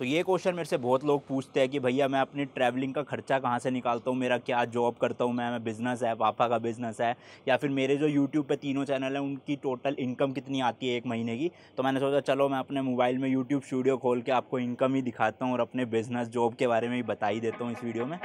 तो ये क्वेश्चन मेरे से बहुत लोग पूछते हैं कि भैया मैं अपनी ट्रैवलिंग का खर्चा कहाँ से निकालता हूँ मेरा क्या जॉब करता हूँ मैं मैं बिज़नेस है पापा का बिज़नेस है या फिर मेरे जो यूट्यूब पे तीनों चैनल हैं उनकी टोटल इनकम कितनी आती है एक महीने की तो मैंने सोचा चलो मैं अपने मोबाइल में यूट्यूब स्टूडियो खोल के आपको इनकम ही दिखाता हूँ और अपने बिज़नेस जॉब के बारे में भी बता ही देता हूँ इस वीडियो में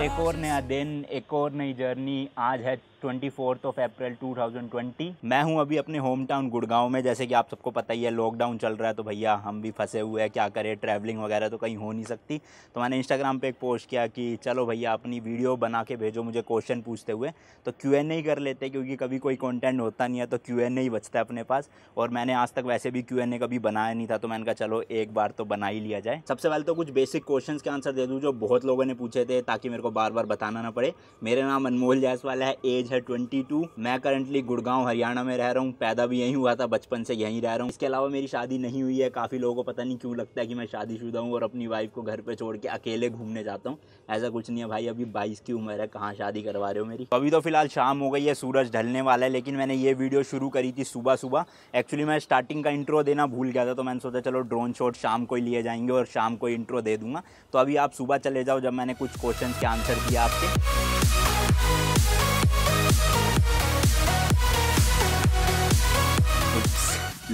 और एक और नया दिन एक और नई जर्नी आज है twenty fourth of April two thousand twenty मैं हूँ अभी अपने होम टाउन गुड़गांव में जैसे कि आप सबको पता ही है लॉकडाउन चल रहा है तो भैया हम भी फंसे हुए हैं क्या करें ट्रैवलिंग वगैरह तो कहीं हो नहीं सकती तो मैंने इंस्टाग्राम पे एक पोस्ट किया कि चलो भैया अपनी वीडियो बना के भेजो मुझे क्वेश्चन पूछते हुए तो क्यू एन कर लेते क्योंकि कभी कोई कॉन्टेंट होता नहीं है तो क्यू एन बचता है अपने पास और मैंने आज तक वैसे भी क्यू एन कभी बनाया नहीं था तो मैंने कहा चलो एक बार तो बना ही लिया जाए सबसे पहले तो कुछ बेसिक क्वेश्चन के आंसर दे दूँ जो बहुत लोगों ने पूछे थे ताकि मेरे को बार बार बताना ना पड़े मेरा नाम अनमोल जायसवाल है एज है ट्वेंटी टू मैं करंटली गुड़गांव हरियाणा में रह रहा हूँ पैदा भी यहीं हुआ था बचपन से यहीं रह रहा हूँ इसके अलावा मेरी शादी नहीं हुई है काफ़ी लोगों को पता नहीं क्यों लगता है कि मैं शादीशुदा हूँ और अपनी वाइफ को घर पर छोड़ के अकेले घूमने जाता हूँ ऐसा कुछ नहीं है भाई अभी बाईस की उम्र है कहाँ शादी करवा रहे हो मेरी तो अभी तो फिलहाल शाम हो गई है सूरज ढलने वाला है लेकिन मैंने ये वीडियो शुरू करी थी सुबह सुबह एक्चुअली मैं स्टार्टिंग का इंट्रो देना भूल गया था तो मैंने सोचा चलो ड्रोन शॉट शाम को ही लिए जाएंगे और शाम को इंट्रो दे दूंगा तो अभी आप सुबह चले जाओ जब मैंने कुछ क्वेश्चन के आंसर कर दिया आपने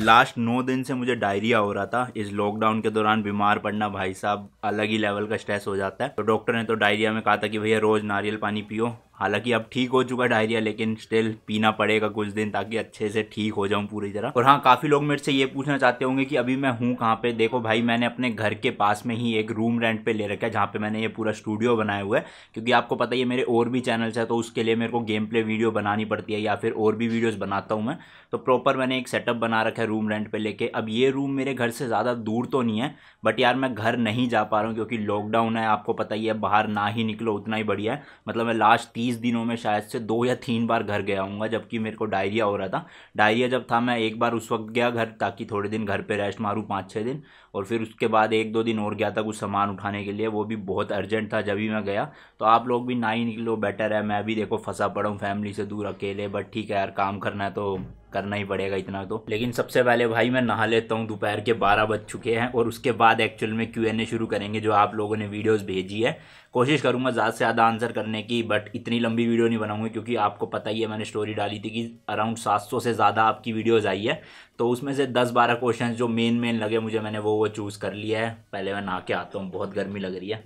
लास्ट नौ दिन से मुझे डायरिया हो रहा था इस लॉकडाउन के दौरान बीमार पड़ना भाई साहब अलग ही लेवल का स्ट्रेस हो जाता है तो डॉक्टर ने तो डायरिया में कहा था कि भैया रोज नारियल पानी पियो हालांकि अब ठीक हो चुका डायरिया लेकिन स्टिल पीना पड़ेगा कुछ दिन ताकि अच्छे से ठीक हो जाऊँ पूरी तरह और हाँ काफ़ी लोग मेरे से ये पूछना चाहते होंगे कि अभी मैं हूँ कहाँ पे देखो भाई मैंने अपने घर के पास में ही एक रूम रेंट पे ले रखा है जहाँ पे मैंने ये पूरा स्टूडियो बनाया हुआ है क्योंकि आपको पता ही मेरे और भी चैनल्स है तो उसके लिए मेरे को गेम प्ले वीडियो बनानी पड़ती है या फिर और भी वीडियोज़ बनाता हूँ मैं तो प्रॉपर मैंने एक सेटअप बना रखा है रूम रेंट पर लेके अब ये रूम मेरे घर से ज़्यादा दूर तो नहीं है बट यार मैं घर नहीं जा पा रहा हूँ क्योंकि लॉकडाउन है आपको पता ही है बाहर ना ही निकलो उतना ही बढ़िया है मतलब मैं लास्ट तीस दिनों में शायद से दो या तीन बार घर गया हूँ जबकि मेरे को डायरिया हो रहा था डायरिया जब था मैं एक बार उस वक्त गया घर ताकि थोड़े दिन घर पर रेस्ट मारूँ पाँच छः दिन और फिर उसके बाद एक दो दिन और गया था कुछ सामान उठाने के लिए वो भी बहुत अर्जेंट था जब भी मैं गया तो आप लोग भी ना ही निकलो बेटर है मैं भी देखो फंसा पड़ा हूँ फैमिली से दूर अकेले बट ठीक है यार काम करना है तो करना ही पड़ेगा इतना तो लेकिन सबसे पहले भाई मैं नहा लेता हूँ दोपहर के बारह बज चुके हैं और उसके बाद एक्चुअल में क्यू एन ए शुरू करेंगे जो आप लोगों ने वीडियोज़ भेजी है कोशिश करूँगा ज़्यादा से ज़्यादा आंसर करने की बट इतनी लंबी वीडियो नहीं बनाऊंगी क्योंकि आपको पता ही है मैंने स्टोरी डाली थी कि अराउंड सात सौ से ज़्यादा आपकी वीडियोज़ आई है तो उसमें से दस बारह क्वेश्चन जो मेन मेन लगे मुझे मैंने वो वो चूज़ कर लिया है पहले मैं नहा के आता हूँ बहुत गर्मी लग रही है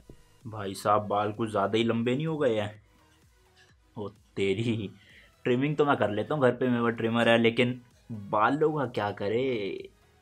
भाई साहब बाल कुछ ज़्यादा ही लंबे नहीं हो गए हैं ओ तेरी ट्रिमिंग तो मैं कर लेता हूँ घर पे मेरा ट्रिमर है लेकिन बालों का क्या करे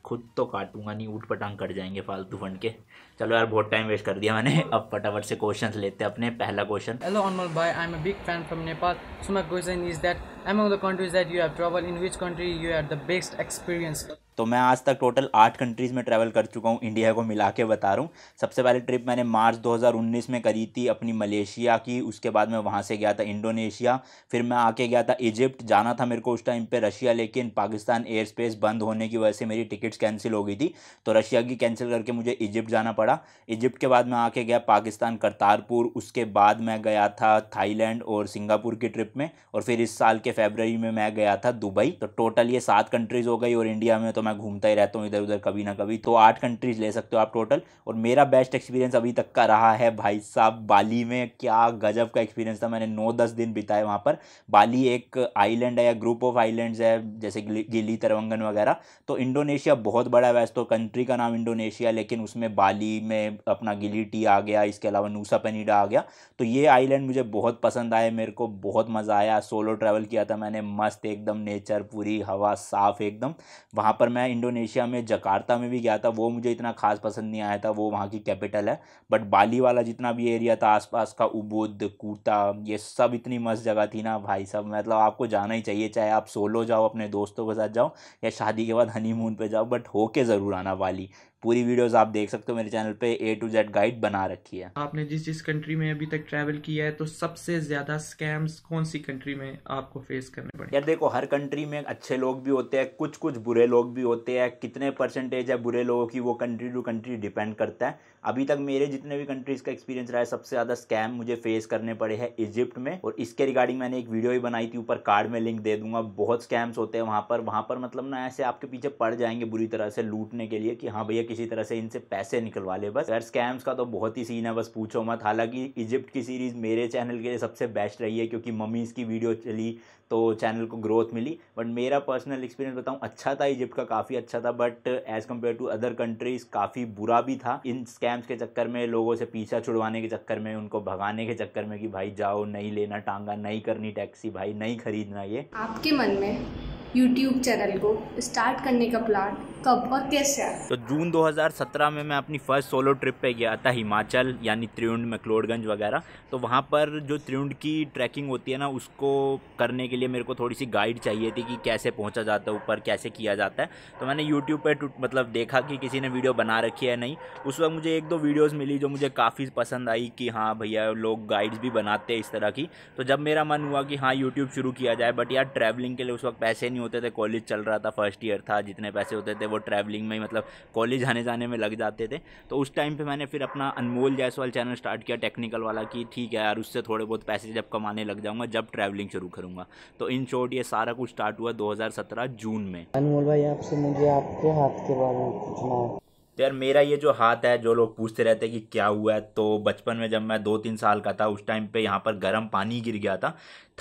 खुद तो काटूंगा नहीं ऊट पटांग कट जाएंगे फालतू फंड के चलो यार बहुत टाइम वेस्ट कर दिया मैंने अब फटाफट से क्वेश्चंस लेते हैं अपने पहला क्वेश्चन हेलो अनमोल भाई I am a big fan from Nepal so my question is that among the countries that you have travel in which country you had the best experience तो मैं आज तक टोटल आठ कंट्रीज़ में ट्रैवल कर चुका हूँ इंडिया को मिला के बता रहा हूँ सबसे पहले ट्रिप मैंने मार्च 2019 में करी थी अपनी मलेशिया की उसके बाद मैं वहाँ से गया था इंडोनेशिया फिर मैं आके गया था इजिप्ट जाना था मेरे को उस टाइम पे रशिया लेकिन पाकिस्तान एयर स्पेस बंद होने की वजह से मेरी टिकट्स कैंसिल हो गई थी तो रशिया की कैंसिल करके मुझे इजिप्ट जाना पड़ा इजिप्ट के बाद मैं आके गया पाकिस्तान करतारपुर उसके बाद मैं गया था थाईलैंड और सिंगापुर की ट्रिप में और फिर इस साल के फेबररी में मैं गया था दुबई तो टोटल ये सात कंट्रीज़ हो गई और इंडिया में तो मैं घूमता ही रहता हूँ इधर उधर कभी ना कभी तो आठ कंट्रीज ले सकते हो आप टोटल और मेरा बेस्ट एक्सपीरियंस अभी तक का रहा है भाई साहब बाली में क्या गजब का एक्सपीरियंस था मैंने नौ दस दिन बिताए वहाँ पर बाली एक आइलैंड है या ग्रुप ऑफ आइलैंड्स है जैसे गिली तरवंगन वगैरह तो इंडोनेशिया बहुत बड़ा वैसे तो कंट्री का नाम इंडोनेशिया लेकिन उसमें बाली में अपना गिली टी आ गया इसके अलावा नूसा पनीडा आ गया तो ये आइलैंड मुझे बहुत पसंद आया मेरे को बहुत मज़ा आया सोलो ट्रैवल किया था मैंने मस्त एकदम नेचर पूरी हवा साफ़ एकदम वहाँ पर मैं इंडोनेशिया में जकार्ता में भी गया था वो मुझे इतना खास पसंद नहीं आया था वो वहाँ की कैपिटल है बट बाली वाला जितना भी एरिया था आसपास का उबुद कूटा ये सब इतनी मस्त जगह थी ना भाई सब मतलब आपको जाना ही चाहिए चाहे आप सोलो जाओ अपने दोस्तों के साथ जाओ या शादी के बाद हनीमून पर जाओ बट होके ज़रूर आना बाली पूरी वीडियोस आप देख सकते हो मेरे चैनल पे ए टू जेड गाइड बना रखी है आपने जिस जिस कंट्री में अभी तक ट्रैवल किया है तो सबसे ज्यादा स्कैम्स कौन सी कंट्री में आपको फेस करने पड़े यार देखो हर कंट्री में अच्छे लोग भी होते हैं कुछ कुछ बुरे लोग भी होते हैं कितने परसेंटेज है बुरे लोगों की वो कंट्री टू कंट्री डिपेंड करता है अभी तक मेरे जितने भी कंट्रीज का एक्सपीरियंस रहा है सबसे ज्यादा स्कैम मुझे फेस करने पड़े हैं इजिप्ट में और इसके रिगार्डिंग मैंने एक वीडियो भी बनाई थी ऊपर कार्ड में लिंक दे दूंगा बहुत स्कैम्स होते हैं वहां पर वहां पर मतलब ना ऐसे आपके पीछे पड़ जाएंगे बुरी तरह से लूटने के लिए कि हाँ भैया किसी तरह से इनसे पैसे निकलवा ले बस अगर स्कैम्स का तो बहुत ही सीन है बस पूछो मत हालांकि इजिप्ट की सीरीज़ मेरे चैनल के लिए सबसे बेस्ट रही है क्योंकि मम्मीज़ की वीडियो चली तो चैनल को ग्रोथ मिली बट मेरा पर्सनल एक्सपीरियंस बताऊँ अच्छा था इजिप्ट का काफ़ी अच्छा था but as compare to other countries काफ़ी बुरा भी था इन स्कैम्स के चक्कर में लोगों से पीछा छुड़वाने के चक्कर में उनको भगाने के चक्कर में कि भाई जाओ नहीं लेना टांगा नहीं करनी टैक्सी भाई नहीं खरीदना ये आपके मन में यूट्यूब चैनल को स्टार्ट करने का प्लान कब और कैसे आया तो जून 2017 में मैं अपनी फर्स्ट सोलो ट्रिप पे गया था हिमाचल यानी त्रिउंड मैकलोडगंज वगैरह तो वहाँ पर जो त्रिउंड की ट्रैकिंग होती है ना उसको करने के लिए मेरे को थोड़ी सी गाइड चाहिए थी कि कैसे पहुँचा जाता है ऊपर कैसे किया जाता है तो मैंने यूट्यूब पर मतलब देखा कि किसी ने वीडियो बना रखी है नहीं उस वक्त मुझे एक दो वीडियोज़ मिली जो मुझे काफ़ी पसंद आई कि हाँ भैया लोग गाइड्स भी बनाते हैं इस तरह की तो जब मेरा मन हुआ कि हाँ यूट्यूब शुरू किया जाए बट यार ट्रैवलिंग के लिए उस वक्त पैसे नहीं नहीं होते थे कॉलेज चल रहा था फर्स्ट ईयर था जितने पैसे होते थे वो ट्रैवलिंग में ही मतलब कॉलेज आने जाने में लग जाते थे तो उस टाइम पर मैंने फिर अपना अनमोल जायसवाल चैनल स्टार्ट किया टेक्निकल वाला कि ठीक है यार उससे थोड़े बहुत पैसे जब कमाने लग जाऊँगा जब ट्रैवलिंग शुरू करूँगा तो इन शॉर्ट ये सारा कुछ स्टार्ट हुआ दो जून में अनमोल भाई आपसे मुझे आपके हाथ के बारे में पूछना है तो यार मेरा ये जो हाथ है जो लोग पूछते रहते हैं कि क्या हुआ है तो बचपन में जब मैं दो तीन साल का था उस टाइम पे यहाँ पर गर्म पानी गिर गया था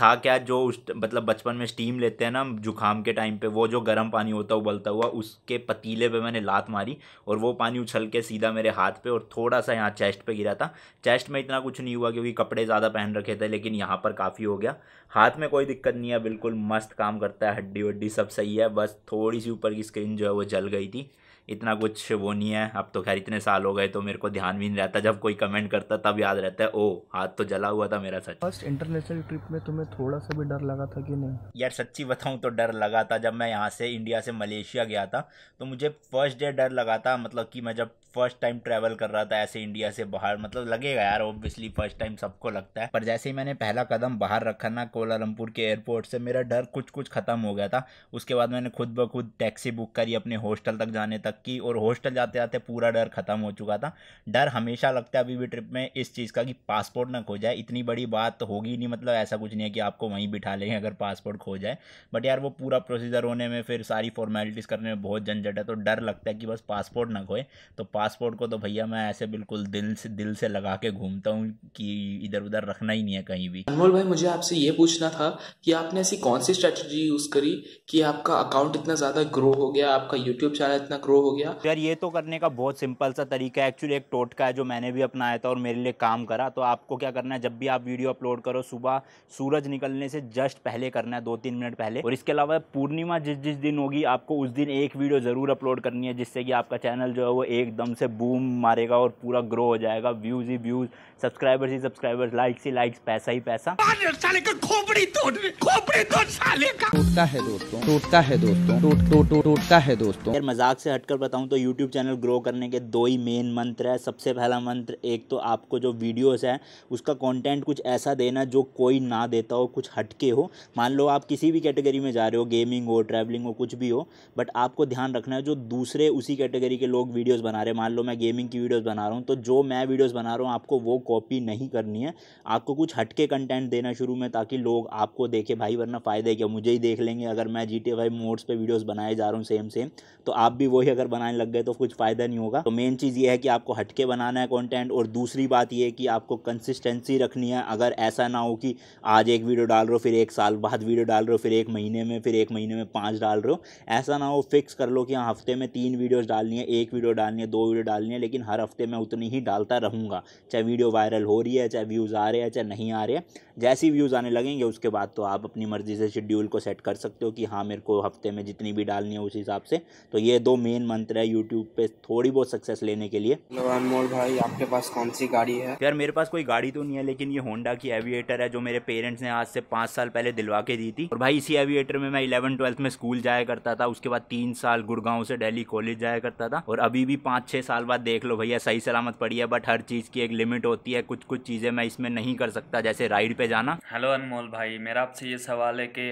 था क्या जो उस मतलब बचपन में स्टीम लेते हैं ना जुखाम के टाइम पे वो जो गर्म पानी होता उबलता हुआ उसके पतीले पे मैंने लात मारी और वो पानी उछल के सीधा मेरे हाथ पे और थोड़ा सा यहाँ चेस्ट पे गिरा था चेस्ट में इतना कुछ नहीं हुआ क्योंकि कपड़े ज़्यादा पहन रखे थे लेकिन यहाँ पर काफ़ी हो गया हाथ में कोई दिक्कत नहीं है बिल्कुल मस्त काम करता है हड्डी वड्डी सब सही है बस थोड़ी सी ऊपर की स्क्रीन जो है वो जल गई थी इतना कुछ वो नहीं है अब तो खैर इतने साल हो गए तो मेरे को ध्यान भी नहीं रहता जब कोई कमेंट करता तब याद रहता है ओ हाथ तो जला हुआ था मेरा सच फर्स्ट इंटरनेशनल ट्रिप में तुम्हें थोड़ा सा भी डर लगा था कि नहीं यार सच्ची बताऊँ तो डर लगा था जब मैं यहाँ से इंडिया से मलेशिया गया था तो मुझे फर्स्ट डे डर लगा था मतलब कि मैं जब फर्स्ट टाइम ट्रेवल कर रहा था ऐसे इंडिया से बाहर मतलब लगेगा यार ऑब्वियसली फर्स्ट टाइम सबको लगता है पर जैसे ही मैंने पहला कदम बाहर रखा ना कोलालमपुर के एयरपोर्ट से मेरा डर कुछ कुछ ख़त्म हो गया था उसके बाद मैंने खुद ब खुद टैक्सी बुक करी अपने हॉस्टल तक जाने तक की और हॉस्टल जाते जाते पूरा डर ख़त्म हो चुका था डर हमेशा लगता है अभी भी ट्रिप में इस चीज़ का कि पासपोर्ट ना खो जाए इतनी बड़ी बात होगी नहीं मतलब ऐसा कुछ नहीं है कि आपको वहीं बिठा लेंगे अगर पासपोर्ट खो जाए बट यार वो पूरा प्रोसीजर होने में फिर सारी फॉर्मेलिटीज़ करने में बहुत झंझट है तो डर लगता है कि बस पासपोर्ट ना खोए तो पास पासपोर्ट को तो भैया मैं ऐसे बिल्कुल दिल से दिल से लगा के घूमता हूँ कि इधर उधर रखना ही नहीं है कहीं भी अनमोल भाई मुझे आपसे ये पूछना था कि आपने ऐसी कौन सी स्ट्रेटजी यूज करी कि आपका अकाउंट इतना ज़्यादा ग्रो हो गया आपका यूट्यूब चैनल इतना ग्रो हो गया यार ये तो करने का बहुत सिंपल सा तरीका है एक्चुअली एक टोटका है जो मैंने भी अपनाया था और मेरे लिए काम करा तो आपको क्या करना है जब भी आप वीडियो अपलोड करो सुबह सूरज निकलने से जस्ट पहले करना है दो तीन मिनट पहले और इसके अलावा पूर्णिमा जिस जिस दिन होगी आपको उस दिन एक वीडियो ज़रूर अपलोड करनी है जिससे कि आपका चैनल जो है वो एकदम एकदम से बूम मारेगा और पूरा ग्रो हो जाएगा व्यूज़ ही व्यूज़ सब्सक्राइबर्स ही सब्सक्राइबर्स लाइक्स ही लाइक्स पैसा ही पैसा साले का खोपड़ी तोड़ खोपड़ी तोड़ साले का टूटता है दोस्तों टूटता है दोस्तों टूट टूटता है दोस्तों यार मजाक से हटकर बताऊं तो यूट्यूब चैनल ग्रो करने के दो ही मेन मंत्र है सबसे पहला मंत्र एक तो आपको जो वीडियोस है उसका कंटेंट कुछ ऐसा देना जो कोई ना देता हो कुछ हटके हो मान लो आप किसी भी कैटेगरी में जा रहे हो गेमिंग हो ट्रैवलिंग हो कुछ भी हो बट आपको ध्यान रखना है जो दूसरे उसी कैटेगरी के लोग वीडियोज़ बना रहे मान लो मैं गेमिंग की वीडियोस बना रहा हूँ तो जो मैं वीडियोस बना रहा हूँ आपको वो कॉपी नहीं करनी है आपको कुछ हटके कंटेंट देना शुरू में ताकि लोग आपको देखे भाई वरना फ़ायदा क्या मुझे ही देख लेंगे अगर मैं जी टी मोड्स पर वीडियोज़ बनाए जा रहा हूँ सेम सेम तो आप भी वही अगर बनाने लग गए तो कुछ फ़ायदा नहीं होगा तो मेन चीज़ ये है कि आपको हटके बनाना है कॉन्टेंट और दूसरी बात यह कि आपको कंसिस्टेंसी रखनी है अगर ऐसा ना हो कि आज एक वीडियो डाल रहे हो फिर एक साल बाद वीडियो डाल रहे हो फिर एक महीने में फिर एक महीने में पाँच डाल रहे हो ऐसा ना हो फिक्स कर लो कि हाँ, हफ्ते में तीन वीडियोज़ डालनी है एक वीडियो डालनी है दो वीडियो डालनी है लेकिन हर हफ्ते मैं उतनी ही डालता रहूँगा चाहे वीडियो वायरल हो रही है चाहे व्यूज़ आ रहे हैं चाहे नहीं आ रहे हैं जैसी व्यूज़ आने लगेंगे उसके बाद तो आप अपनी मर्ज़ी से शेड्यूल को सेट कर सकते हो कि हाँ मेरे को हफ्ते में जितनी भी डालनी है उस हिसाब से तो ये दो मेन मंत्र है यूट्यूब पर थोड़ी बहुत सक्सेस लेने के लिए अनमोल भाई आपके पास कौन सी गाड़ी है यार मेरे पास कोई गाड़ी तो नहीं है लेकिन ये होंडा की एविएटर है जो मेरे पेरेंट्स ने आज से पाँच साल पहले दिलवा के दी थी और भाई इसी एविएटर में मैं इलेवन ट्वेल्थ में स्कूल जाया करता था उसके बाद तीन साल गुड़गांव से डेली कॉलेज जाया करता था और अभी भी पाँच छः छः साल बाद देख लो भैया सही सलामत पड़ी है बट हर चीज़ की एक लिमिट होती है कुछ कुछ चीज़ें मैं इसमें नहीं कर सकता जैसे राइड पे जाना हेलो अनमोल भाई मेरा आपसे ये सवाल है कि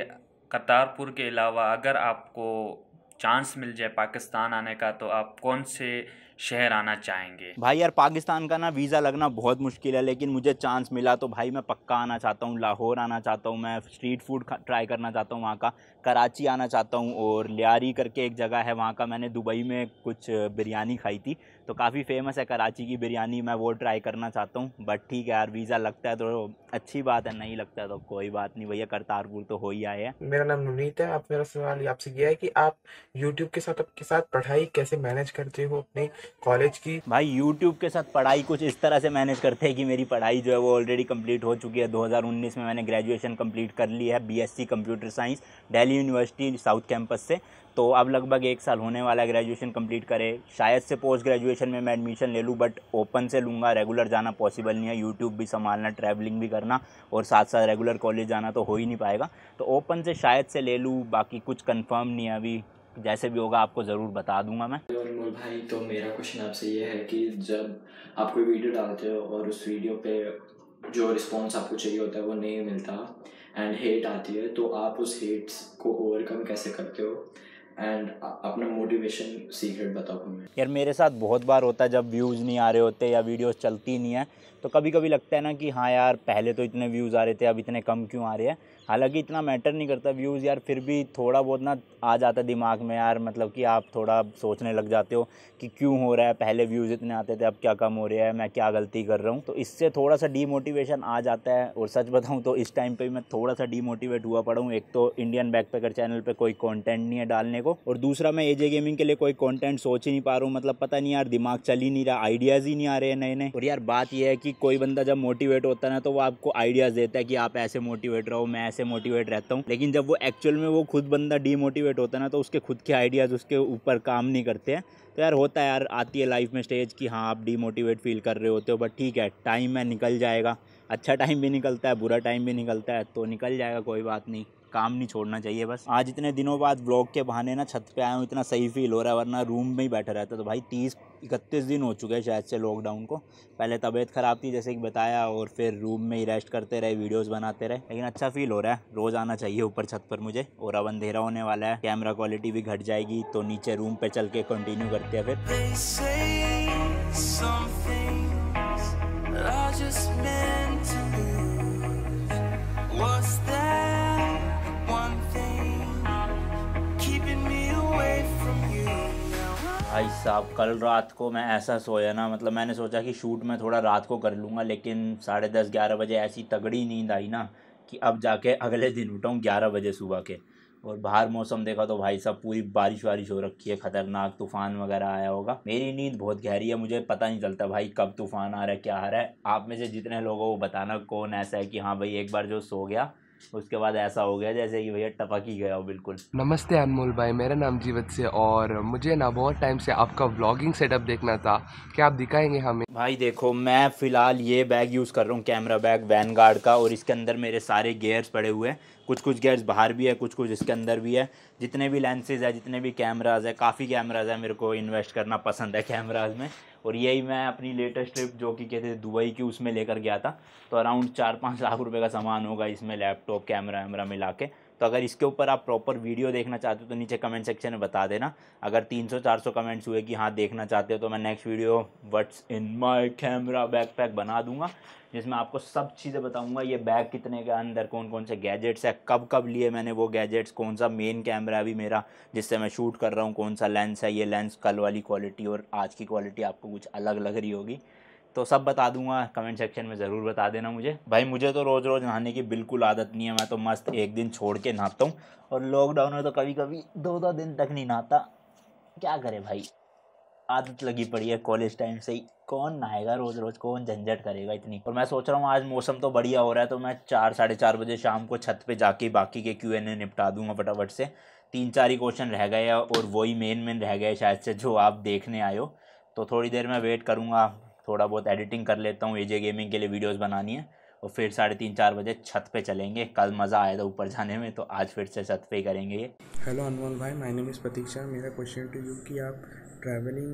करतारपुर के अलावा अगर आपको चांस मिल जाए पाकिस्तान आने का तो आप कौन से शहर आना चाहेंगे भाई यार पाकिस्तान का ना वीज़ा लगना बहुत मुश्किल है लेकिन मुझे चांस मिला तो भाई मैं पक्का आना चाहता हूँ लाहौर आना चाहता हूँ मैं स्ट्रीट फूड ट्राई करना चाहता हूँ वहाँ का कराची आना चाहता हूँ और लियारी करके एक जगह है वहाँ का मैंने दुबई में कुछ बिरयानी खाई थी तो काफ़ी फेमस है कराची की बिरयानी मैं वो ट्राई करना चाहता हूँ बट ठीक है यार वीज़ा लगता है तो अच्छी बात है नहीं लगता है तो कोई बात नहीं भैया करतारपुर तो हो ही आए हैं मेरा नाम नुनीत है आप मेरा सवाल आपसे यह है कि आप यूट्यूब के साथ आपके साथ पढ़ाई कैसे मैनेज करते हो अपने कॉलेज की भाई यूट्यूब के साथ पढ़ाई कुछ इस तरह से मैनेज करते हैं कि मेरी पढ़ाई जो है वो ऑलरेडी कंप्लीट हो चुकी है 2019 में मैंने ग्रेजुएशन कंप्लीट कर ली है BSc computer science Delhi university south campus से तो अब लगभग एक साल होने वाला है ग्रेजुएशन कंप्लीट करे शायद से पोस्ट ग्रेजुएशन में मैं एडमिशन ले लूँ बट ओपन से लूँगा रेगुलर जाना पॉसिबल नहीं है यूट्यूब भी संभालना ट्रैवलिंग भी करना और साथ साथ रेगुलर कॉलेज जाना तो हो ही नहीं पाएगा तो ओपन से शायद से ले लूँ बाकी कुछ कन्फर्म नहीं है अभी जैसे भी होगा आपको ज़रूर बता दूंगा मैं अनमोल भाई तो मेरा क्वेश्चन आपसे ये है कि जब आप कोई वीडियो डालते हो और उस वीडियो पे जो रिस्पॉन्स आपको चाहिए होता है वो नहीं मिलता एंड हेट आती है तो आप उस हेट्स को ओवरकम कैसे करते हो एंड uh, अपना मोटिवेशन सीक्रेट बताओ हमें यार मेरे साथ बहुत बार होता है जब व्यूज़ नहीं आ रहे होते या वीडियो चलती नहीं है तो कभी कभी लगता है ना कि हाँ यार पहले तो इतने व्यूज़ आ रहे थे अब इतने कम क्यों आ रहे हैं हालांकि इतना मैटर नहीं करता व्यूज़ यार फिर भी थोड़ा बहुत ना आ जाता है दिमाग में यार मतलब कि आप थोड़ा सोचने लग जाते हो कि क्यों हो रहा है पहले व्यूज़ इतने आते थे अब क्या कम हो रहा है मैं क्या गलती कर रहा हूँ तो इससे थोड़ा सा डीमोटिवेशन आ जाता है और सच बताऊँ तो इस टाइम पर मैं थोड़ा सा डीमोटिवेट हुआ पड़ा हूँ एक तो इंडियन बैकपैकर चैनल पर कोई कॉन्टेंट नहीं है डालने को और दूसरा मैं एजे गेमिंग के लिए कोई कंटेंट सोच ही नहीं पा रहा हूँ मतलब पता नहीं यार दिमाग चल ही नहीं रहा आइडियाज़ ही नहीं आ रहे हैं नए नए और यार बात यह है कि कोई बंदा जब मोटिवेट होता है ना तो वो आपको आइडियाज़ देता है कि आप ऐसे मोटिवेट रहो मैं ऐसे मोटिवेट रहता हूँ लेकिन जब वो एक्चुअल में वो खुद बंदा डीमोटिवेट होता है ना तो उसके खुद के आइडियाज़ उसके ऊपर काम नहीं करते हैं तो यार होता है यार आती है लाइफ में स्टेज कि हाँ आप डीमोटिवेट फील कर रहे होते हो बट ठीक है टाइम में निकल जाएगा अच्छा टाइम भी निकलता है बुरा टाइम भी निकलता है तो निकल जाएगा कोई बात नहीं काम नहीं छोड़ना चाहिए बस आज इतने दिनों बाद ब्लॉग के बहाने ना छत पे आया हूँ इतना सही फील हो रहा है वरना रूम में ही बैठा रहता तो भाई तीस इकतीस दिन हो चुके हैं शायद से लॉकडाउन को पहले तबीयत ख़राब थी जैसे कि बताया और फिर रूम में ही रेस्ट करते रहे वीडियोस बनाते रहे लेकिन अच्छा फील हो रहा है रोज़ आना चाहिए ऊपर छत पर मुझे और अब अंधेरा होने वाला है कैमरा क्वालिटी भी घट जाएगी तो नीचे रूम पर चल के कंटिन्यू करते हैं फिर साहब कल रात को मैं ऐसा सोया ना मतलब मैंने सोचा कि शूट मैं थोड़ा रात को कर लूँगा लेकिन साढ़े दस ग्यारह बजे ऐसी तगड़ी नींद आई ना कि अब जाके अगले दिन उठाऊँ ग्यारह बजे सुबह के और बाहर मौसम देखा तो भाई साहब पूरी बारिश वारिश हो रखी है खतरनाक तूफान वगैरह आया होगा मेरी नींद बहुत गहरी है मुझे पता नहीं चलता भाई कब तूफान आ रहा है क्या आ रहा है आप में से जितने लोगों को बताना कौन ऐसा है कि हाँ भाई एक बार जो सो गया उसके बाद ऐसा हो गया जैसे कि भैया टपक ही गया हो बिल्कुल नमस्ते अनमोल भाई मेरा नाम जीवत से और मुझे ना बहुत टाइम से आपका व्लॉगिंग सेटअप देखना था क्या आप दिखाएंगे हमें भाई देखो मैं फ़िलहाल ये बैग यूज़ कर रहा हूँ कैमरा बैग वैन का और इसके अंदर मेरे सारे गेयर्स पड़े हुए हैं कुछ कुछ गेयर्स बाहर भी है कुछ कुछ इसके अंदर भी है जितने भी लेंसेज है जितने भी कैमराज है काफ़ी कैमराज है मेरे को इन्वेस्ट करना पसंद है कैमराज में और यही मैं अपनी लेटेस्ट ट्रिप जो कि कहते थे दुबई की उसमें लेकर गया था तो अराउंड चार पाँच लाख रुपये का सामान होगा इसमें लैपटॉप कैमरा वैमरा मिला के तो अगर इसके ऊपर आप प्रॉपर वीडियो देखना चाहते हो तो नीचे कमेंट सेक्शन में बता देना अगर 300-400 कमेंट्स हुए कि हाँ देखना चाहते हो तो मैं next video what's in my camera backpack बना दूंगा जिसमें आपको सब चीज़ें बताऊंगा ये बैग कितने के अंदर कौन कौन से गैजेट्स है कब कब लिए मैंने वो गैजेट्स कौन सा मेन कैमरा अभी मेरा जिससे मैं शूट कर रहा हूँ कौन सा लेंस है ये लेंस कल वाली क्वालिटी और आज की क्वालिटी आपको कुछ अलग लग रही होगी तो सब बता दूंगा कमेंट सेक्शन में ज़रूर बता देना मुझे भाई मुझे तो रोज़ रोज़ नहाने की बिल्कुल आदत नहीं है मैं तो मस्त एक दिन छोड़ के नहाता हूँ और लॉकडाउन में तो कभी कभी दो दो दिन तक नहीं नहाता क्या करे भाई आदत लगी पड़ी है कॉलेज टाइम से ही कौन नहाएगा रोज़ रोज़ कौन झंझट करेगा इतनी और मैं सोच रहा हूँ आज मौसम तो बढ़िया हो रहा है तो मैं चार साढ़े चार बजे शाम को छत पे जाके बाकी के क्यू एन ए निपटा दूंगा फटाफट से तीन चार ही क्वेश्चन रह गए और वही मेन मेन रह गए शायद से जो आप देखने आए हो तो थोड़ी देर में वेट करूँगा थोड़ा बहुत एडिटिंग कर लेता हूँ एजे गेमिंग के लिए वीडियोज़ बनानी है और फिर साढ़े तीन चार बजे छत पे चलेंगे कल मज़ा आया था ऊपर जाने में तो आज फिर से छत पे ही करेंगे ये हेलो अनमोल भाई माय नेम इज़ प्रतीक्षा मेरा क्वेश्चन टू यू कि आप ट्रैवलिंग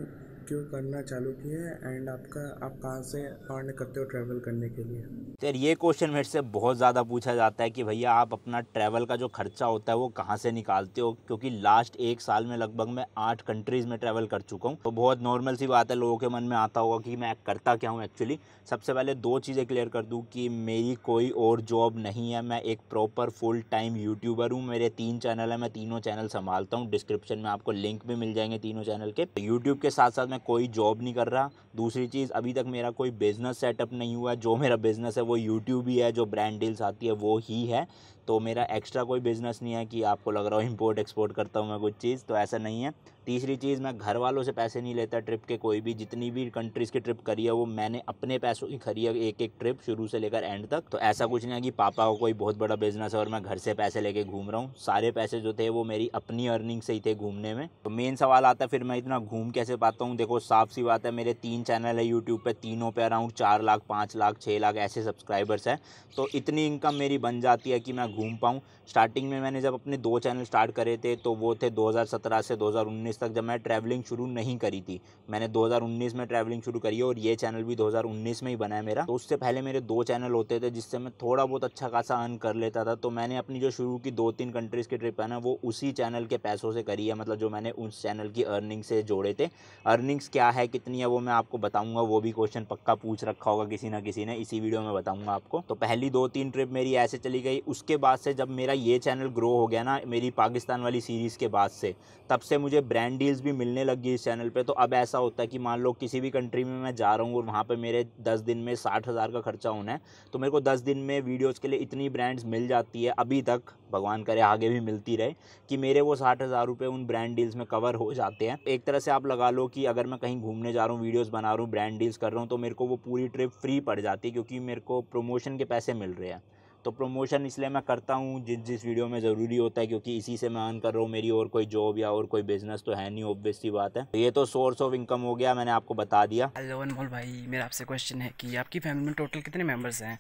क्यों करना चालू किया है एंड आपका आप कहाँ से अर्न करते हो ट्रैवल करने के लिए सर तो ये क्वेश्चन मेरे से बहुत ज़्यादा पूछा जाता है कि भैया आप अपना ट्रैवल का जो खर्चा होता है वो कहाँ से निकालते हो क्योंकि लास्ट एक साल में लगभग मैं आठ कंट्रीज़ में ट्रैवल कर चुका हूँ तो बहुत नॉर्मल सी बात है लोगों के मन में आता होगा कि मैं करता क्या हूँ एक्चुअली सबसे पहले दो चीज़ें क्लियर कर दूँ कि मेरी कोई और जॉब नहीं है मैं एक प्रॉपर फुल टाइम यूट्यूबर हूँ मेरे तीन चैनल है मैं तीनों चैनल संभालता हूँ डिस्क्रिप्शन में आपको लिंक भी मिल जाएंगे तीनों चैनल के यूट्यूब के साथ साथ मैं कोई जॉब नहीं कर रहा दूसरी चीज़ अभी तक मेरा कोई बिज़नेस सेटअप नहीं हुआ जो मेरा बिज़नेस है वो यूट्यूब ही है जो ब्रांड डील्स आती है वो ही है तो मेरा एक्स्ट्रा कोई बिज़नेस नहीं है कि आपको लग रहा हो इम्पोर्ट एक्सपोर्ट करता हूँ मैं कुछ चीज़ तो ऐसा नहीं है तीसरी चीज़ मैं घर वालों से पैसे नहीं लेता ट्रिप के कोई भी जितनी भी कंट्रीज़ की ट्रिप करी है वो मैंने अपने पैसों की खरी है एक एक ट्रिप शुरू से लेकर एंड तक तो ऐसा कुछ नहीं है कि पापा को कोई बहुत बड़ा बिजनेस है और मैं घर से पैसे लेके घूम रहा हूँ सारे पैसे जो थे वो मेरी अपनी अर्निंग से ही थे घूमने में तो मेन सवाल आता है फिर मैं इतना घूम कैसे पाता हूँ देखो साफ सी बात है मेरे तीन चैनल है यूट्यूब पर तीनों पर अराउंड चार लाख पाँच लाख छः लाख ऐसे सब्सक्राइबर्स हैं तो इतनी इनकम मेरी बन जाती है कि मैं घूम पाऊँ स्टार्टिंग में मैंने जब अपने दो चैनल स्टार्ट करे थे तो वो थे दो से दो 2019 तक जब मैं ट्रैवलिंग शुरू नहीं करी थी मैंने 2019 में ट्रैवलिंग शुरू करी है और ये चैनल भी 2019 में ही बना है मेरा तो उससे पहले मेरे दो चैनल होते थे जिससे मैं थोड़ा बहुत अच्छा खासा अर्न कर लेता था तो मैंने अपनी जो शुरू की दो तीन कंट्रीज़ की ट्रिप है ना वो उसी चैनल के पैसों से करी है मतलब जो मैंने उस चैनल की अर्निंग से जोड़े थे अर्निंग्स क्या है कितनी है वो मैं आपको बताऊँगा वो भी क्वेश्चन पक्का पूछ रखा होगा किसी ना किसी ने इसी वीडियो में बताऊँगा आपको तो पहली दो तीन ट्रिप मेरी ऐसे चली गई उसके बाद से जब मेरा ये चैनल ग्रो हो गया ना मेरी पाकिस्तान वाली सीरीज़ के बाद से तब से मुझे ब्रांड लैंड डील्स भी मिलने लग गई इस चैनल पे तो अब ऐसा होता है कि मान लो किसी भी कंट्री में मैं जा रहा हूँ और वहाँ पे मेरे दस दिन में साठ हज़ार का खर्चा होना है तो मेरे को दस दिन में वीडियोस के लिए इतनी ब्रांड्स मिल जाती है अभी तक भगवान करे आगे भी मिलती रहे कि मेरे वो साठ हज़ार रुपये उन ब्रांड डील्स में कवर हो जाते हैं एक तरह से आप लगा लो कि अगर मैं कहीं घूमने जा रहा हूँ वीडियोज़ बना रहा हूँ ब्रांड डील्स कर रहा हूँ तो मेरे को वो पूरी ट्रिप फ्री पड़ जाती है क्योंकि मेरे को प्रमोशन के पैसे मिल रहे हैं तो प्रमोशन इसलिए मैं करता हूँ जिस जिस वीडियो में ज़रूरी होता है क्योंकि इसी से मैं अर्न कर रहा हूँ मेरी और कोई जॉब या और कोई बिजनेस तो है नहीं ऑब्वियस सी बात है ये तो सोर्स ऑफ इनकम हो गया मैंने आपको बता दिया हेलो अनमोल भाई मेरा आपसे क्वेश्चन है कि आपकी फैमिली में टोटल कितने मेम्बर्स हैं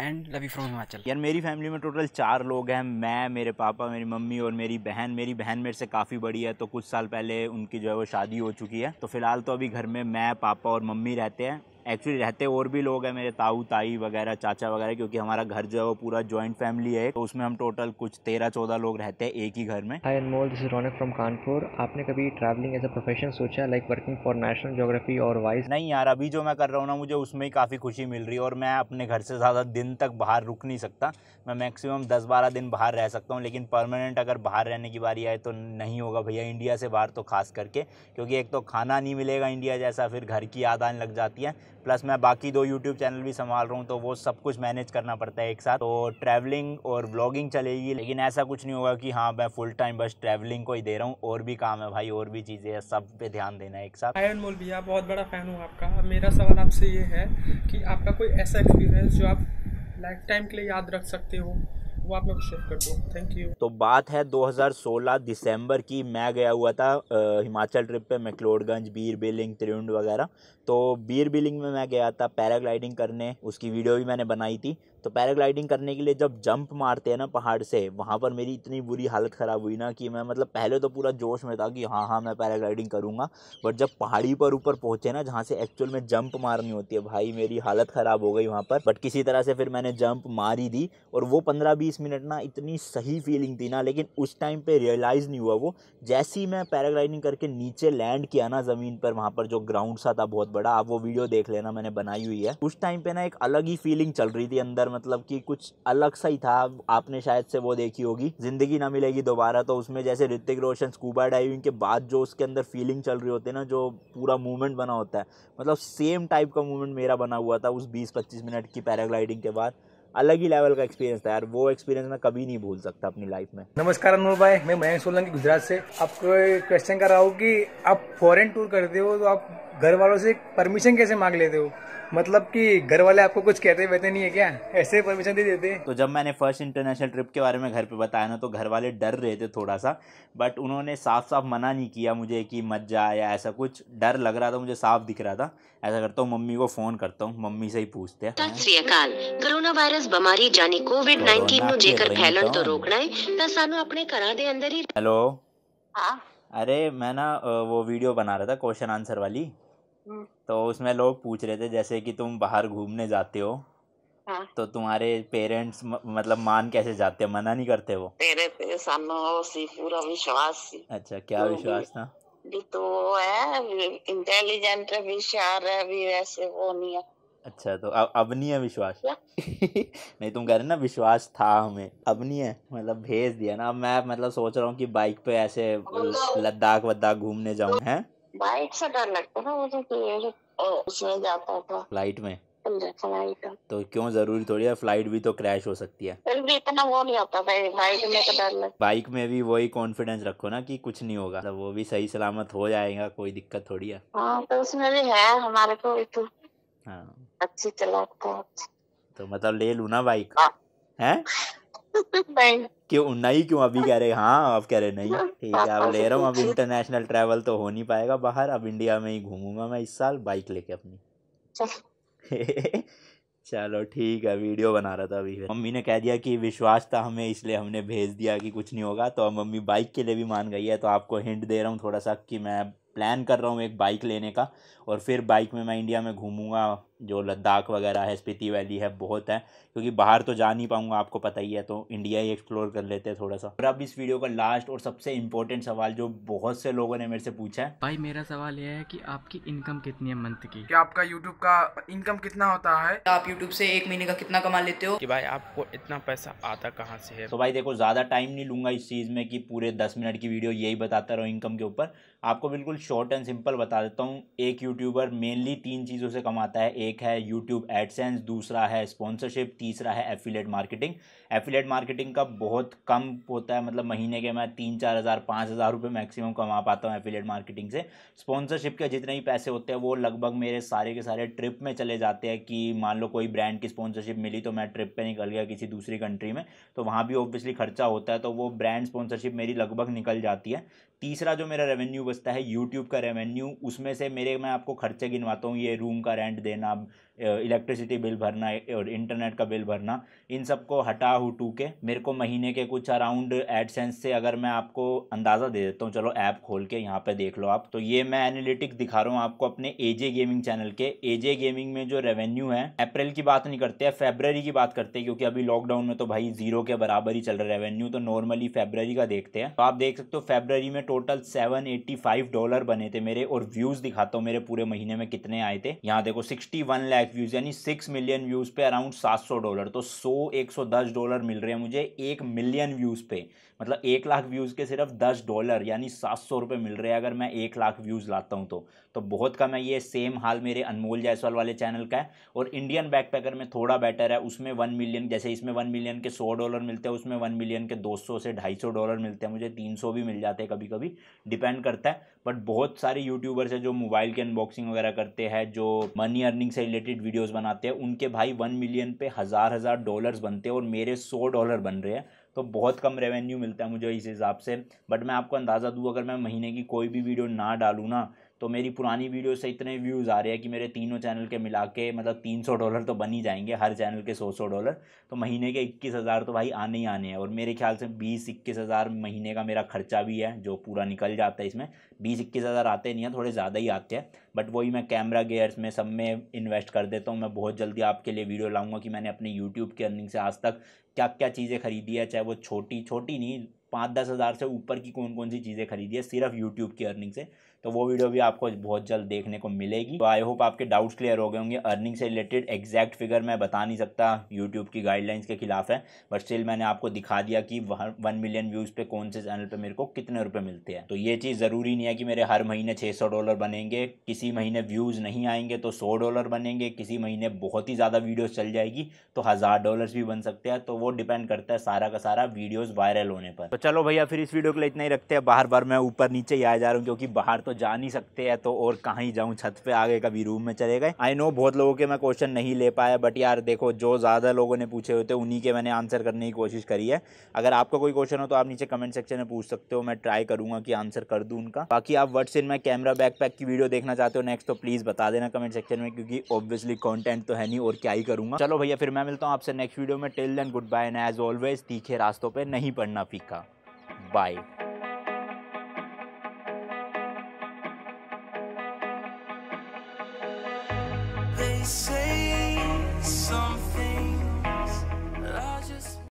एंड लवी फ्रॉम हिमाचल यार मेरी फैमिली में टोटल चार लोग हैं मैं मेरे पापा मेरी मम्मी और मेरी बहन मेरी बहन मेरे से काफ़ी बड़ी है तो कुछ साल पहले उनकी जो है वो शादी हो चुकी है तो फिलहाल तो अभी घर में मैं पापा और मम्मी रहते हैं एक्चुअली रहते और भी लोग हैं मेरे ताऊ ताई वगैरह चाचा वगैरह क्योंकि हमारा घर जो है वो पूरा ज्वाइंट फैमिली है तो उसमें हम टोटल कुछ तेरह चौदह लोग रहते हैं एक ही घर में hi Anmol this is Raunak from Kanpur आपने कभी ट्रैवलिंग एज अ प्रोफेशन सोचा like working for national geography और वाइस नहीं यार अभी जो मैं कर रहा हूँ ना मुझे उसमें ही काफ़ी खुशी मिल रही है और मैं अपने घर से ज़्यादा दिन तक बाहर रुक नहीं सकता मैं मैक्सिमम दस बारह दिन बाहर रह सकता हूँ लेकिन परमानेंट अगर बाहर रहने की बारी आए तो नहीं होगा भैया इंडिया से बाहर तो खास करके क्योंकि एक तो खाना नहीं मिलेगा इंडिया जैसा फिर घर की याद आने लग जाती है प्लस मैं बाकी दो यूट्यूब चैनल भी संभाल रहा हूँ तो वो सब कुछ मैनेज करना पड़ता है एक साथ तो ट्रैवलिंग और ब्लॉगिंग चलेगी लेकिन ऐसा कुछ नहीं होगा कि हाँ मैं फुल टाइम बस ट्रैवलिंग को ही दे रहा हूँ और भी काम है भाई और भी चीज़ें हैं सब पे ध्यान देना है एक साथ आयन मोल भैया बहुत बड़ा फ़ैन हूँ आपका मेरा सवाल आपसे ये है कि आपका कोई ऐसा एक्सपीरियंस जो आप लाइफ टाइम के लिए याद रख सकते हो वो आप लोग कर दो थैंक यू तो बात है 2016 दिसंबर की मैं गया हुआ था आ, हिमाचल ट्रिप पे मैकलोडगंज बीर बिलिंग त्रिवुंड वगैरह तो बीर बिलिंग में मैं गया था पैराग्लाइडिंग करने उसकी वीडियो भी मैंने बनाई थी तो पैराग्लाइडिंग करने के लिए जब जंप मारते हैं ना पहाड़ से वहाँ पर मेरी इतनी बुरी हालत ख़राब हुई ना कि मैं मतलब पहले तो पूरा जोश में था कि हाँ हाँ मैं पैराग्लाइडिंग करूँगा बट जब पहाड़ी पर ऊपर पहुँचे ना जहाँ से एक्चुअल में जंप मारनी होती है भाई मेरी हालत ख़राब हो गई वहाँ पर बट किसी तरह से फिर मैंने जंप मारी दी और वो पंद्रह बीस मिनट ना इतनी सही फीलिंग थी ना लेकिन उस टाइम पर रियलाइज़ नहीं हुआ वो जैसे ही मैं पैराग्लाइडिंग करके नीचे लैंड किया ना ज़मीन पर वहाँ पर जो ग्राउंड सा था बहुत बड़ा आप वो वीडियो देख लेना मैंने बनाई हुई है उस टाइम पर ना एक अलग ही फीलिंग चल रही थी अंदर मतलब कि कुछ अलग सा ही था आपने शायद से वो देखी होगी ज़िंदगी ना मिलेगी दोबारा तो उसमें जैसे ऋतिक रोशन स्कूबा डाइविंग के बाद जो उसके अंदर फीलिंग चल रही होती है ना जो पूरा मूवमेंट बना होता है मतलब सेम टाइप का मूवमेंट मेरा बना हुआ था उस बीस पच्चीस मिनट की पैराग्लाइडिंग के बाद अलग ही लेवल का एक्सपीरियंस था यार वो एक्सपीरियंस मैं कभी नहीं भूल सकता अपनी लाइफ में नमस्कार अनमोल भाई मैं मयंक सोलंकी गुजरात से आपको क्वेश्चन कर रहा हूँ कि आप फॉरेन टूर करते हो तो आप घर वालों से परमिशन कैसे मांग लेते हो मतलब कि घर वाले आपको कुछ कहते वहते नहीं है क्या ऐसे परमिशन दे देते तो जब मैंने फर्स्ट इंटरनेशनल ट्रिप के बारे में घर पे बताया ना तो घर वाले डर रहे थे थोड़ा सा बट उन्होंने साफ साफ मना नहीं किया मुझे कि मत जा या ऐसा कुछ डर लग रहा था मुझे साफ दिख रहा था ऐसा करता हूँ मम्मी को फोन करता हूँ मम्मी से ही पूछते हैं सत कोरोना वायरस बीमारी जानी कोविड नाइनटीन नो जेकर फैलन तो।, तो रोकना है तो अपने अंदर ही हेलो हाँ। अरे मैं ना वो वीडियो बना रहा था क्वेश्चन आंसर वाली तो उसमें लोग पूछ रहे थे जैसे कि तुम बाहर घूमने जाते हो हाँ। तो तुम्हारे पेरेंट्स मतलब मान कैसे जाते हैं मना नहीं करते वो तेरे पे सी पूरा विश्वास सी अच्छा क्या विश्वास था भी तो है इंटेलिजेंट भी है भी वैसे वो नहीं है अच्छा तो अब अब नहीं है विश्वास नहीं तुम कह रहे ना विश्वास था हमें अब नहीं है मतलब भेज दिया ना अब मैं मतलब सोच रहा हूँ कि बाइक पे ऐसे लद्दाख वद्दाख घूमने जाऊँ है बाइक से डर लगता था मुझे कि उसमें जाता था तो फ्लाइट में तो क्यों जरूरी थोड़ी है फ्लाइट भी तो क्रैश हो सकती है फिर भी इतना वो नहीं होता भाई बाइक में तो डर लगता बाइक में भी वही कॉन्फिडेंस रखो ना कि कुछ नहीं होगा मतलब वो भी सही सलामत हो जाएगा कोई दिक्कत थोड़ी है हाँ, तो उसमें भी है हमारे को तो हाँ। अच्छी चलाते है तो मतलब ले लू ना बाइक हाँ। है नहीं क्यों नहीं क्यों अभी कह रहे हाँ अब कह रहे नहीं ठीक है अब ले रहा हूँ अब इंटरनेशनल ट्रैवल तो हो नहीं पाएगा बाहर अब इंडिया में ही घूमूंगा मैं इस साल बाइक लेके अपनी चलो ठीक है वीडियो बना रहा था अभी मम्मी ने कह दिया कि विश्वास था हमें इसलिए हमने भेज दिया कि कुछ नहीं होगा तो अब मम्मी बाइक के लिए भी मान गई है तो आपको हिंट दे रहा हूँ थोड़ा सा कि मैं प्लान कर रहा हूँ एक बाइक लेने का और फिर बाइक में मैं इंडिया में घूमूंगा जो लद्दाख वगैरह है स्पीति वैली है बहुत है क्योंकि बाहर तो जा नहीं पाऊंगा आपको पता ही है तो इंडिया ही एक्सप्लोर कर लेते हैं थोड़ा सा और अब इस वीडियो का लास्ट और सबसे इम्पोर्टेंट सवाल जो बहुत से लोगों ने मेरे से पूछा है भाई मेरा सवाल यह है कि आपकी इनकम कितनी है मंथ की क्या आपका यूट्यूब का इनकम कितना होता है आप यूट्यूब से एक महीने का कितना कमा लेते हो कि भाई आपको इतना पैसा आता कहाँ से है तो भाई देखो ज़्यादा टाइम नहीं लूंगा इस चीज़ में की पूरे दस मिनट की वीडियो यही बताता रहो इनकम के ऊपर आपको बिल्कुल शॉर्ट एंड सिंपल बता देता हूँ एक यूट्यूबर मेनली तीन चीज़ों से कमाता है एक है यूट्यूब एडसेंस दूसरा है स्पॉन्सरशिप तीसरा है एफिलेट मार्केटिंग एफिलेट मार्केटिंग का बहुत कम होता है मतलब महीने के मैं तीन चार हज़ार पाँच हज़ार रुपये मैक्सिमम कमा पाता हूँ एफिलेट मार्केटिंग से स्पॉन्सरशिप के जितने भी पैसे होते हैं वो लगभग मेरे सारे के सारे ट्रिप में चले जाते हैं कि मान लो कोई ब्रांड की स्पॉन्सरशिप मिली तो मैं ट्रिप पर निकल गया किसी दूसरी कंट्री में तो वहाँ भी ऑब्वियसली खर्चा होता है तो वो ब्रांड स्पॉन्सरशिप मेरी लगभग निकल जाती है तीसरा जो मेरा रेवेन्यू बचता है यूट्यूब का रेवेन्यू उसमें से मेरे मैं आपको खर्चे गिनवाता हूँ ये रूम का रेंट देना इलेक्ट्रिसिटी बिल भरना और इंटरनेट का बिल भरना इन सब को हटा हटू के मेरे को महीने के कुछ अराउंड एडसेंस से अगर मैं आपको अंदाज़ा दे देता हूँ चलो ऐप खोल के यहाँ पे देख लो आप तो ये मैं एनालिटिक दिखा रहा हूँ आपको अपने एजे गेमिंग चैनल के एजे गेमिंग में जो रेवेन्यू है अप्रैल की बात नहीं करते हैं फेबररी की बात करते हैं क्योंकि अभी लॉकडाउन में तो भाई जीरो के बराबर ही चल रहा है रेवेन्यू तो नॉर्मली फेबररी का देखते हैं तो आप देख सकते हो फेबररी में टोटल सेवन डॉलर बने थे मेरे और व्यूज़ दिखाता हूँ मेरे पूरे महीने में कितने आए थे यहाँ देखो सिक्सटी वन लाख व्यूज यानी सिक्स मिलियन व्यूज पे अराउंड सात सौ डॉलर तो सौ एक सौ दस डॉलर मिल रहे हैं मुझे एक मिलियन व्यूज पे मतलब एक लाख व्यूज के सिर्फ दस डॉलर यानी सात सौ रुपये मिल रहे हैं अगर मैं एक लाख व्यूज लाता हूँ तो तो बहुत कम है ये सेम हाल मेरे अनमोल जायसवाल वाले चैनल का है और इंडियन बैकपैकर में थोड़ा बेटर है उसमें वन मिलियन जैसे इसमें वन मिलियन के सौ डॉलर मिलते हैं उसमें वन मिलियन के दो सौ से ढाई सौ डॉलर मिलते हैं मुझे तीन सौ भी मिल जाते हैं कभी कभी डिपेंड करता है बट बहुत सारे यूट्यूबर्स है जो मोबाइल की अनबॉक्सिंग वगैरह करते हैं जो मनी अर्निंग से रिलेटेड रिलेटेड वीडियोस बनाते हैं उनके भाई वन मिलियन पे हज़ार हज़ार डॉलर्स बनते हैं और मेरे सौ डॉलर बन रहे हैं तो बहुत कम रेवेन्यू मिलता है मुझे इस हिसाब से बट मैं आपको अंदाज़ा दूँ अगर मैं महीने की कोई भी वीडियो ना डालूँ ना तो मेरी पुरानी वीडियो से इतने व्यूज़ आ रहे हैं कि मेरे तीनों चैनल के मिला के मतलब तीन सौ डॉलर तो बन ही जाएंगे हर चैनल के सौ सौ डॉलर तो महीने के इक्कीस हज़ार तो भाई आने ही आने हैं और मेरे ख्याल से बीस इक्कीस हज़ार महीने का मेरा खर्चा भी है जो पूरा निकल जाता है इसमें बीस इक्कीस हज़ार आते नहीं हैं थोड़े ज़्यादा ही आते हैं बट वही मैं कैमरा गेयर्स में सब में इन्वेस्ट कर देता हूँ मैं बहुत जल्दी आपके लिए वीडियो लाऊंगा कि मैंने अपने यूट्यूब की अर्निंग से आज तक क्या क्या चीज़ें खरीदी है चाहे वो छोटी छोटी नहीं पाँच दस हज़ार से ऊपर की कौन कौन सी चीज़ें खरीदी है सिर्फ यूट्यूब की अर्निंग से तो वो वीडियो भी आपको बहुत जल्द देखने को मिलेगी तो आई होप आपके डाउट्स क्लियर हो गए होंगे अर्निंग से रिलेटेड एग्जैक्ट फिगर मैं बता नहीं सकता यूट्यूब की गाइडलाइंस के खिलाफ है बट स्टिल मैंने आपको दिखा दिया कि वन मिलियन व्यूज़ पे कौन से चैनल पर मेरे को कितने रुपए मिलते हैं तो ये चीज़ ज़रूरी नहीं है कि मेरे हर महीने छह डॉलर बनेंगे किसी महीने व्यूज़ नहीं आएंगे तो सौ डॉलर बनेंगे किसी महीने बहुत ही ज़्यादा वीडियो चल जाएगी तो हज़ार डॉलर भी बन सकते हैं तो वो डिपेंड करता है सारा का सारा वीडियोज़ वायरल होने पर तो चलो भैया फिर इस वीडियो के लिए इतना ही रखते हैं बार बार मैं ऊपर नीचे ही आ जा रहा हूँ क्योंकि बाहर तो जा नहीं सकते हैं तो और कहाँ ही जाऊँ छत पे आगे कभी रूम में चले गए आई नो बहुत लोगों के मैं क्वेश्चन नहीं ले पाया बट यार देखो जो ज़्यादा लोगों ने पूछे होते उन्हीं के मैंने आंसर करने की कोशिश करी है अगर आपका कोई क्वेश्चन हो तो आप नीचे कमेंट सेक्शन में पूछ सकते हो मैं ट्राई करूँगा कि आंसर कर दूँ उनका बाकी आप वर्ड्स इन मैं कैमरा बैकपैक की वीडियो देखना चाहते हो नेक्स्ट तो प्लीज़ बता देना कमेंट सेक्शन में क्योंकि ऑब्वियसली कॉन्टेंट तो है नहीं और क्या ही करूँगा चलो भैया फिर मैं मिलता हूँ आपसे नेक्स्ट वीडियो में till then good bye and as always तीखे रास्तों पर नहीं पढ़ना फीका बाय say